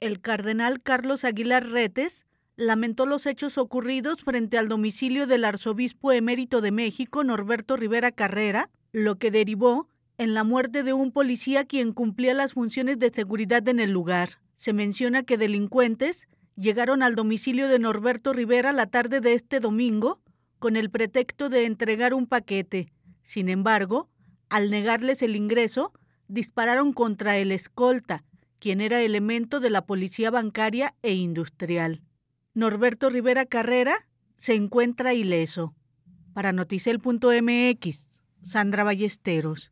el cardenal Carlos Aguilar Retes lamentó los hechos ocurridos frente al domicilio del arzobispo emérito de México, Norberto Rivera Carrera, lo que derivó en la muerte de un policía quien cumplía las funciones de seguridad en el lugar. Se menciona que delincuentes llegaron al domicilio de Norberto Rivera la tarde de este domingo con el pretexto de entregar un paquete. Sin embargo, al negarles el ingreso, dispararon contra el escolta, quien era elemento de la Policía Bancaria e Industrial. Norberto Rivera Carrera se encuentra ileso. Para noticel.mx, Sandra Ballesteros.